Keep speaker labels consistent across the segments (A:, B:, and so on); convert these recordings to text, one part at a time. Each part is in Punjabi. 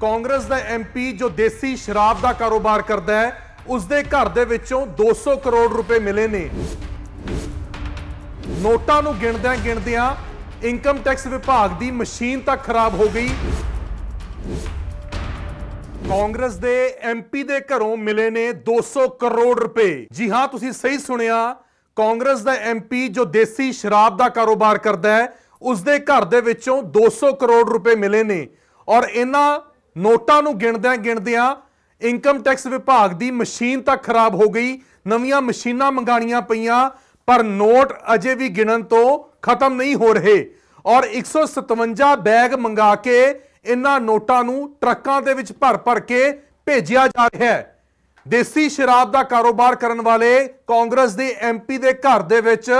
A: ਕਾਂਗਰਸ ਦਾ ਐਮਪੀ ਜੋ ਦੇਸੀ ਸ਼ਰਾਬ ਦਾ ਕਾਰੋਬਾਰ ਕਰਦਾ ਹੈ ਉਸ ਦੇ ਘਰ ਦੇ ਵਿੱਚੋਂ 200 ਕਰੋੜ ਰੁਪਏ ਮਿਲੇ ਨੇ ਨੋਟਾਂ ਨੂੰ ਗਿਣਦਿਆਂ ਗਿਣਦਿਆਂ ਇਨਕਮ ਟੈਕਸ ਵਿਭਾਗ ਦੀ ਮਸ਼ੀਨ ਤਾਂ ਖਰਾਬ ਹੋ ਗਈ ਕਾਂਗਰਸ ਦੇ ਐਮਪੀ ਦੇ ਘਰੋਂ ਮਿਲੇ ਨੇ 200 ਕਰੋੜ ਰੁਪਏ ਜੀ ਹਾਂ ਤੁਸੀਂ ਸਹੀ ਸੁਣਿਆ ਕਾਂਗਰਸ ਦਾ ਐਮਪੀ ਜੋ ਦੇਸੀ ਸ਼ਰਾਬ ਦਾ ਕਾਰੋਬਾਰ ਕਰਦਾ ਹੈ ਉਸ ਦੇ ਘਰ ਦੇ ਵਿੱਚੋਂ 200 ਕਰੋੜ ਰੁਪਏ ਮਿਲੇ ਨੇ ਔਰ ਇਹਨਾਂ ਨੋਟਾਂ ਨੂੰ ਗਿਣਦਿਆਂ ਗਿਣਦਿਆਂ ਇਨਕਮ ਟੈਕਸ ਵਿਭਾਗ ਦੀ ਮਸ਼ੀਨ ਤਾਂ ਖਰਾਬ ਹੋ ਗਈ ਨਵੀਆਂ ਮਸ਼ੀਨਾਂ ਮੰਗਾਣੀਆਂ ਪਈਆਂ ਪਰ ਨੋਟ ਅਜੇ ਵੀ ਗਿਣਨ ਤੋਂ ਖਤਮ ਨਹੀਂ ਹੋ ਰਹੇ ਔਰ 157 ਬੈਗ ਮੰਗਾ ਕੇ ਇਹਨਾਂ ਨੋਟਾਂ ਨੂੰ ਟਰੱਕਾਂ ਦੇ ਵਿੱਚ ਭਰ ਭਰ ਕੇ ਭੇਜਿਆ ਜਾ ਰਿਹਾ ਹੈ ਦੇਸੀ ਸ਼ਰਾਬ ਦਾ ਕਾਰੋਬਾਰ ਕਰਨ ਵਾਲੇ ਕਾਂਗਰਸ ਦੇ ਐਮਪੀ ਦੇ ਘਰ ਦੇ ਵਿੱਚ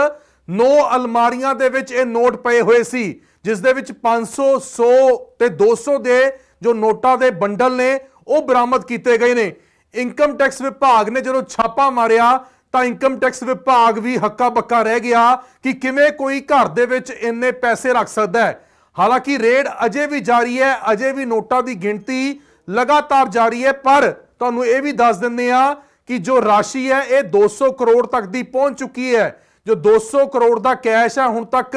A: ਨੋ ਅਲਮਾਰੀਆਂ ਦੇ ਵਿੱਚ ਇਹ ਨੋਟ ਪਏ ਹੋਏ ਸੀ ਜਿਸ ਦੇ ਵਿੱਚ 500 100 ਤੇ 200 ਦੇ ਜੋ ਨੋਟਾਂ ਦੇ ਬੰਡਲ ਨੇ ਉਹ ਬਰਾਮਦ ਕੀਤੇ ਗਏ ਨੇ ਇਨਕਮ ਟੈਕਸ ਵਿਭਾਗ ਨੇ ਜਦੋਂ ਛਾਪਾ ਮਾਰਿਆ ਤਾਂ ਇਨਕਮ ਟੈਕਸ ਵਿਭਾਗ ਵੀ ਹੱਕਾ ਬੱਕਾ ਰਹਿ ਗਿਆ ਕਿ ਕਿਵੇਂ ਕੋਈ ਘਰ ਦੇ ਵਿੱਚ ਇੰਨੇ ਪੈਸੇ ਰੱਖ ਸਕਦਾ ਹੈ ਹਾਲਾਂਕਿ ਰੇਡ ਅਜੇ ਵੀ ਜਾਰੀ ਹੈ ਅਜੇ ਵੀ ਨੋਟਾਂ ਦੀ ਗਿਣਤੀ ਲਗਾਤਾਰ ਜਾਰੀ ਹੈ ਪਰ ਤੁਹਾਨੂੰ ਇਹ ਵੀ ਦੱਸ ਦਿੰਦੇ ਆ ਕਿ ਜੋ ਰਾਸ਼ੀ ਹੈ ਇਹ 200 ਕਰੋੜ ਤੱਕ ਦੀ ਪਹੁੰਚ ਚੁੱਕੀ ਹੈ ਜੋ 200 ਕਰੋੜ ਦਾ ਕੈਸ਼ ਹੈ ਹੁਣ ਤੱਕ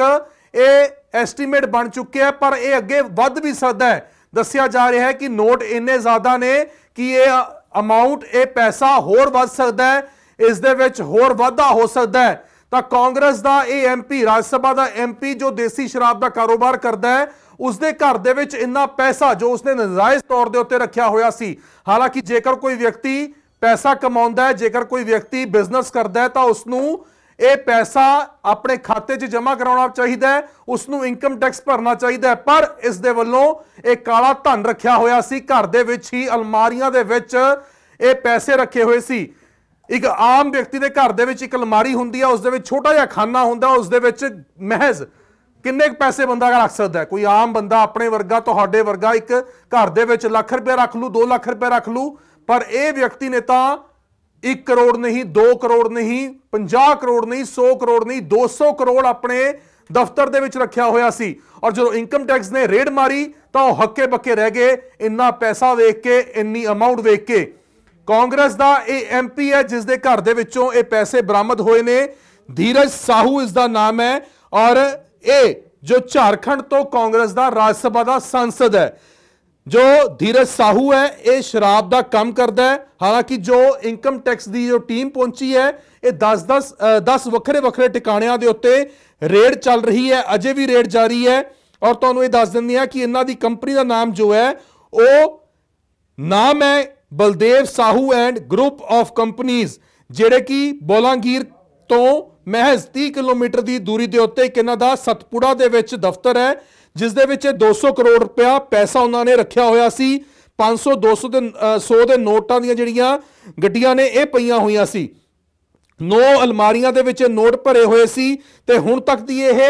A: ਇਹ ਐਸਟੀਮੇਟ ਬਣ ਚੁੱਕਿਆ ਪਰ ਇਹ ਅੱਗੇ ਵੱਧ ਵੀ ਸਕਦਾ ਹੈ ਦੱਸਿਆ ਜਾ ਰਿਹਾ ਹੈ ਕਿ ਨੋਟ ਇੰਨੇ ਜ਼ਿਆਦਾ ਨੇ ਕਿ ਇਹ ਅਮਾਉਂਟ ਇਹ ਪੈਸਾ ਹੋਰ ਵੱਧ ਸਕਦਾ ਹੈ ਇਸ ਦੇ ਵਿੱਚ ਹੋਰ ਵਾਧਾ ਹੋ ਸਕਦਾ ਹੈ ਤਾਂ ਕਾਂਗਰਸ ਦਾ ਇਹ ਐਮਪੀ ਰਾਜ ਸਭਾ ਦਾ ਐਮਪੀ ਜੋ ਦੇਸੀ ਸ਼ਰਾਬ ਦਾ ਕਾਰੋਬਾਰ ਕਰਦਾ ਹੈ ਉਸ ਦੇ ਘਰ ਦੇ ਵਿੱਚ ਇੰਨਾ ਪੈਸਾ ਜੋ ਉਸਨੇ ਨਜਾਇਜ਼ ਤੌਰ ਦੇ ਉੱਤੇ ਰੱਖਿਆ ਹੋਇਆ ਸੀ ਹਾਲਾਂਕਿ ਜੇਕਰ ਕੋਈ ਵਿਅਕਤੀ ਪੈਸਾ ਕਮਾਉਂਦਾ ਹੈ ਜੇਕਰ ਕੋਈ ਵਿਅਕਤੀ ਬਿਜ਼ਨਸ ਕਰਦਾ ਹੈ ਤਾਂ ਉਸ ਨੂੰ ਇਹ ਪੈਸਾ ਆਪਣੇ ਖਾਤੇ 'ਚ ਜਮ੍ਹਾਂ ਕਰਾਉਣਾ ਚਾਹੀਦਾ ਹੈ ਉਸ ਨੂੰ ਇਨਕਮ ਟੈਕਸ ਭਰਨਾ ਚਾਹੀਦਾ ਹੈ ਪਰ ਇਸ ਦੇ ਵੱਲੋਂ ਇਹ ਕਾਲਾ ਧਨ ਰੱਖਿਆ ਹੋਇਆ ਸੀ ਘਰ ਦੇ ਵਿੱਚ ਹੀ ਅਲਮਾਰੀਆਂ ਦੇ ਵਿੱਚ ਇਹ ਪੈਸੇ ਰੱਖੇ ਹੋਏ ਸੀ ਇੱਕ ਆਮ ਵਿਅਕਤੀ ਦੇ ਘਰ ਦੇ ਵਿੱਚ ਇੱਕ ਅਲਮਾਰੀ ਹੁੰਦੀ ਹੈ ਉਸ ਦੇ ਵਿੱਚ ਛੋਟਾ ਜਿਹਾ ਖਾਨਾ ਹੁੰਦਾ ਉਸ ਦੇ ਵਿੱਚ ਮਹਿਜ਼ ਕਿੰਨੇ ਪੈਸੇ ਬੰਦਾ ਰੱਖ ਸਕਦਾ ਕੋਈ ਆਮ ਬੰਦਾ ਆਪਣੇ ਵਰਗਾ ਤੁਹਾਡੇ ਵਰਗਾ ਇੱਕ ਘਰ ਦੇ ਵਿੱਚ ਲੱਖ ਰੁਪਏ ਰੱਖ ਲੂ 2 ਲੱਖ ਰੁਪਏ ਰੱਖ ਲੂ ਪਰ ਇਹ ਵਿਅਕਤੀ ਨੇ ਤਾਂ 1 ਕਰੋੜ ਨਹੀਂ 2 ਕਰੋੜ ਨਹੀਂ 50 ਕਰੋੜ ਨਹੀਂ 100 ਕਰੋੜ ਨਹੀਂ 200 ਕਰੋੜ ਆਪਣੇ ਦਫ਼ਤਰ ਦੇ ਵਿੱਚ ਰੱਖਿਆ ਹੋਇਆ ਸੀ ਔਰ ਜਦੋਂ ਇਨਕਮ ਟੈਕਸ ਨੇ ਰੇਡ ਮਾਰੀ ਤਾਂ ਉਹ ਹੱਕੇ ਬੱਕੇ ਰਹਿ ਗਏ ਇੰਨਾ ਪੈਸਾ ਵੇਖ ਕੇ ਇੰਨੀ ਅਮਾਉਂਟ ਵੇਖ ਕੇ ਕਾਂਗਰਸ ਦਾ ਇਹ ਐਮਪੀ ਹੈ ਜਿਸ ਦੇ ਘਰ ਦੇ ਵਿੱਚੋਂ ਇਹ ਪੈਸੇ ਬਰਾਮਦ ਹੋਏ ਨੇ ਧੀਰਜ ਸਾਹੂ ਇਸ ਦਾ ਨਾਮ ਹੈ ਔਰ ਇਹ ਜੋ ਝਾਰਖੰਡ ਤੋਂ ਕਾਂਗਰਸ ਦਾ ਰਾਜ ਸਭਾ ਦਾ ਸੰਸਦ ਹੈ ਜੋ ਧੀਰਜ ਸਾਹੂ ਹੈ ਇਹ ਸ਼ਰਾਬ ਦਾ ਕੰਮ ਕਰਦਾ ਹੈ ਹਾਲਾਂਕਿ ਜੋ ਇਨਕਮ ਟੈਕਸ ਦੀ ਜੋ ਟੀਮ ਪਹੁੰਚੀ ਹੈ ਇਹ 10 10 10 ਵੱਖਰੇ ਵੱਖਰੇ ਟਿਕਾਣਿਆਂ ਦੇ ਉੱਤੇ ਰੇਡ ਚੱਲ ਰਹੀ ਹੈ ਅਜੇ ਵੀ ਰੇਡ ਜਾਰੀ ਹੈ ਔਰ ਤੁਹਾਨੂੰ ਇਹ ਦੱਸ ਦਿੰਦੇ ਆ ਕਿ ਇਹਨਾਂ ਦੀ ਕੰਪਨੀ ਦਾ ਨਾਮ ਜੋ ਹੈ ਉਹ ਨਾਮ ਹੈ Baldev Sahu and group of ਕੰਪਨੀਆਂ ਜਿਹੜੇ ਕਿ ਬੋਲਾਂਗੀਰ ਤੋਂ ਮਹਿਜ਼ 30 ਕਿਲੋਮੀਟਰ ਦੀ ਦੂਰੀ ਦੇ ਉੱਤੇ ਇੱਕ ਇਹਨਾਂ ਦਾ ਸਤਪੁੜਾ ਦੇ ਵਿੱਚ ਦਫ਼ਤਰ ਹੈ ਜਿਸ ਦੇ ਵਿੱਚ 200 ਕਰੋੜ ਰੁਪਇਆ ਪੈਸਾ ਉਹਨਾਂ ਨੇ ਰੱਖਿਆ ਹੋਇਆ ਸੀ 500 200 ਦੇ 100 ਦੇ ਨੋਟਾਂ ਦੀਆਂ ਜਿਹੜੀਆਂ ਗੱਡੀਆਂ ਨੇ ਇਹ ਪਈਆਂ ਹੋਈਆਂ ਸੀ ਨੋ ਅਲਮਾਰੀਆਂ ਦੇ ਵਿੱਚ ਨੋਟ ਭਰੇ ਹੋਏ ਸੀ ਤੇ ਹੁਣ ਤੱਕ ਦੀ ਇਹ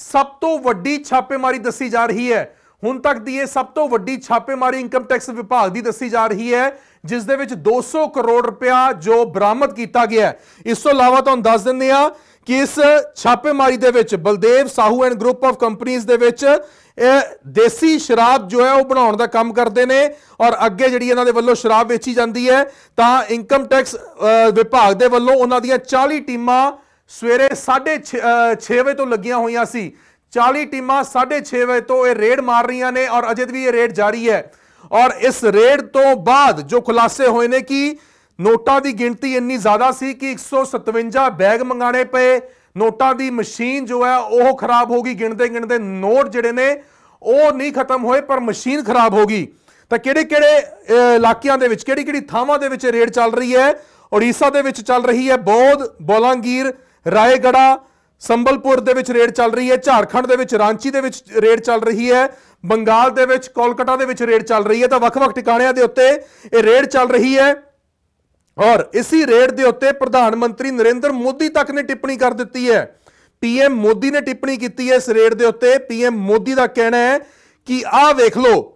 A: ਸਭ ਤੋਂ ਵੱਡੀ ਛਾਪੇਮਾਰੀ ਦੱਸੀ ਜਾ ਰਹੀ ਹੈ ਹੁਣ ਤੱਕ ਦੀ ਇਹ ਸਭ ਤੋਂ ਵੱਡੀ ਛਾਪੇਮਾਰੀ ਇਨਕਮ ਟੈਕਸ ਵਿਭਾਗ ਦੀ ਦੱਸੀ ਜਾ ਰਹੀ ਹੈ ਜਿਸ ਦੇ ਵਿੱਚ 200 ਕਰੋੜ ਰੁਪਇਆ ਜੋ ਬਰਾਮਦ ਕੀਤਾ ਗਿਆ ਇਸ ਤੋਂ ਇਲਾਵਾ ਤੁਹਾਨੂੰ ਦੱਸ ਦਿੰਦੇ ਆ ਕਿ ਇਸ ਛਾਪੇਮਾਰੀ ਦੇ ਵਿੱਚ Baldev Sahu and group of ਕੰਪਨੀਆਂ ਦੇ ਵਿੱਚ ਇਹ ਦੇਸੀ ਸ਼ਰਾਬ ਜੋ ਹੈ ਉਹ ਬਣਾਉਣ ਦਾ ਕੰਮ ਕਰਦੇ ਨੇ ਔਰ ਅੱਗੇ ਜਿਹੜੀ ਇਹਨਾਂ ਦੇ ਵੱਲੋਂ ਸ਼ਰਾਬ ਵੇਚੀ ਜਾਂਦੀ ਹੈ ਤਾਂ ਇਨਕਮ ਟੈਕਸ ਵਿਭਾਗ ਦੇ ਵੱਲੋਂ ਉਹਨਾਂ ਦੀਆਂ 40 ਟੀਮਾਂ ਸਵੇਰੇ 6:30 ਵਜੇ ਤੋਂ ਲੱਗੀਆਂ ਹੋਈਆਂ ਸੀ 40 ਟੀਮਾਂ 6:30 ਵਜੇ ਤੋਂ ਇਹ ਰੇਡ ਮਾਰ ਰਹੀਆਂ ਨੇ ਔਰ ਅਜੇ ਵੀ ਇਹ ਰੇਡ ਜਾਰੀ ਹੈ ਔਰ ਇਸ ਰੇਡ ਤੋਂ ਬਾਅਦ ਜੋ ਖੁਲਾਸੇ ਹੋਏ ਨੇ ਕਿ ਨੋਟਾਂ ਦੀ ਗਿਣਤੀ ਇੰਨੀ ਜ਼ਿਆਦਾ ਸੀ ਕਿ 157 ਬੈਗ ਮੰਗਾਣੇ ਪਏ ਨੋਟਾਂ ਦੀ ਮਸ਼ੀਨ ਜੋ ਹੈ ਉਹ ਖਰਾਬ ਹੋ ਗਈ ਗਿਣਦੇ ਗਿਣਦੇ ਨੋਟ ਜਿਹੜੇ ਨੇ ਉਹ ਨਹੀਂ ਖਤਮ ਹੋਏ ਪਰ ਮਸ਼ੀਨ ਖਰਾਬ ਹੋ ਗਈ ਤਾਂ ਕਿਹੜੇ ਕਿਹੜੇ ਇਲਾਕਿਆਂ ਦੇ ਵਿੱਚ ਕਿਹੜੀ ਕਿਹੜੀ ਥਾਵਾਂ ਦੇ ਵਿੱਚ ਰੇਡ ਚੱਲ ਰਹੀ ਹੈ ਓਡੀਸ਼ਾ ਦੇ ਵਿੱਚ ਚੱਲ ਰਹੀ ਹੈ ਬੋਧ ਬੋਲਾਂਗੀਰ ਰਾਏਗੜਾ ਸੰਬਲਪੁਰ ਦੇ ਵਿੱਚ ਰੇਡ ਚੱਲ ਰਹੀ ਹੈ ਝਾਰਖੰਡ ਦੇ ਵਿੱਚ ਰਾਂਚੀ ਦੇ ਵਿੱਚ ਰੇਡ ਚੱਲ ਰਹੀ ਹੈ ਬੰਗਾਲ ਦੇ ਵਿੱਚ ਕੋਲਕਾਤਾ ਦੇ ਵਿੱਚ ਰੇਡ ਚੱਲ ਰਹੀ ਹੈ ਤਾਂ ਵੱਖ-ਵੱਖ ਟਿਕਾਣਿਆਂ ਦੇ ਉੱਤੇ ਇਹ ਰੇਡ ਚੱਲ ਰਹੀ ਹੈ ਔਰ ਇਸੀ ਰੇਡ ਦੇ ਉੱਤੇ ਪ੍ਰਧਾਨ ਮੰਤਰੀ ਨਰਿੰਦਰ ਮੋਦੀ ਤੱਕ ਨੇ ਟਿੱਪਣੀ ਕਰ ਦਿੱਤੀ ਹੈ ਪੀਐਮ ਮੋਦੀ ਨੇ ਟਿੱਪਣੀ ਕੀਤੀ ਹੈ ਇਸ ਰੇਡ ਦੇ ਉੱਤੇ ਪੀਐਮ ਮੋਦੀ ਦਾ ਕਹਿਣਾ ਹੈ ਕਿ ਆਹ ਵੇਖ ਲਓ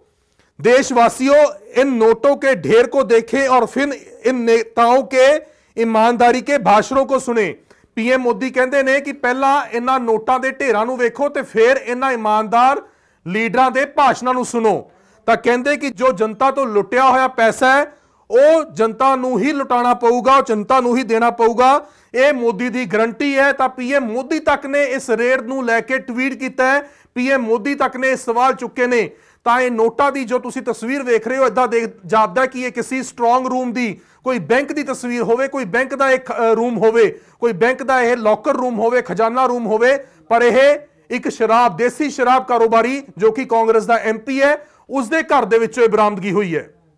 A: ਦੇਸ਼ ਵਾਸੀਓ ਇਹ ਨੋਟੋ ਕੇ ਢੇਰ ਕੋ ਦੇਖੇ ਔਰ ਫਿਰ ਇਨ ਨੇਤਾਓ ਕੇ ਇਮਾਨਦਾਰੀ ਕੇ ਭਾਸ਼ਣੋ ਕੋ ਸੁਨੇ ਪੀਐਮ ਮੋਦੀ ਕਹਿੰਦੇ ਨੇ ਕਿ ਪਹਿਲਾਂ ਇਹਨਾਂ ਨੋਟਾਂ ਦੇ ਢੇਰਾਂ ਨੂੰ ਵੇਖੋ ਤੇ ਫਿਰ ਇਹਨਾਂ ਇਮਾਨਦਾਰ ਲੀਡਰਾਂ ਦੇ ਭਾਸ਼ਣਾਂ ਨੂੰ ਸੁਣੋ ਤਾਂ ਕਹਿੰਦੇ ਕਿ ਜੋ ਜਨਤਾ ਤੋਂ ਲੁੱਟਿਆ ਹੋਇਆ ਪੈਸਾ ਹੈ ਉਹ ਜਨਤਾ ਨੂੰ ਹੀ ਲੁਟਾਣਾ ਪਊਗਾ ਉਹ ਜਨਤਾ ਨੂੰ ਹੀ ਦੇਣਾ ਪਊਗਾ ਇਹ ਮੋਦੀ ਦੀ ਗਰੰਟੀ ਹੈ ਤਾਂ ਪੀਐਮ ਮੋਦੀ ਤੱਕ ਨੇ ਇਸ ਰੇਡ ਨੂੰ ਲੈ ਕੇ ਟਵੀਟ ਕੀਤਾ ਹੈ ਪੀਐਮ ਮੋਦੀ ਤੱਕ ਨੇ ਇਹ ਸਵਾਲ ਚੁੱਕੇ ਨੇ ਤਾਂ ਇਹ ਨੋਟਾਂ ਦੀ ਜੋ ਤੁਸੀਂ ਤਸਵੀਰ ਵੇਖ ਰਹੇ ਹੋ ਇਦਾਂ ਦੇਖ ਜਾਪਦਾ ਕਿ ਇਹ ਕਿਸੇ ਸਟਰੋਂਗ ਰੂਮ ਦੀ ਕੋਈ ਬੈਂਕ ਦੀ ਤਸਵੀਰ ਹੋਵੇ ਕੋਈ ਬੈਂਕ ਦਾ ਇੱਕ ਰੂਮ ਹੋਵੇ ਕੋਈ ਬੈਂਕ ਦਾ ਇਹ ਲੋਕਰ ਰੂਮ ਹੋਵੇ ਖਜ਼ਾਨਾ ਰੂਮ ਹੋਵੇ ਪਰ ਇਹ ਇੱਕ ਸ਼ਰਾਬ ਦੇਸੀ ਸ਼ਰਾਬ ਕਾਰੋਬਾਰੀ ਜੋ ਕਿ ਕਾਂਗਰਸ ਦਾ ਐਮਪੀ ਹੈ ਉਸ ਦੇ ਘਰ ਦੇ ਵਿੱਚੋਂ ਇਹ ਬਰਾਮਦਗੀ ਹੋਈ ਹੈ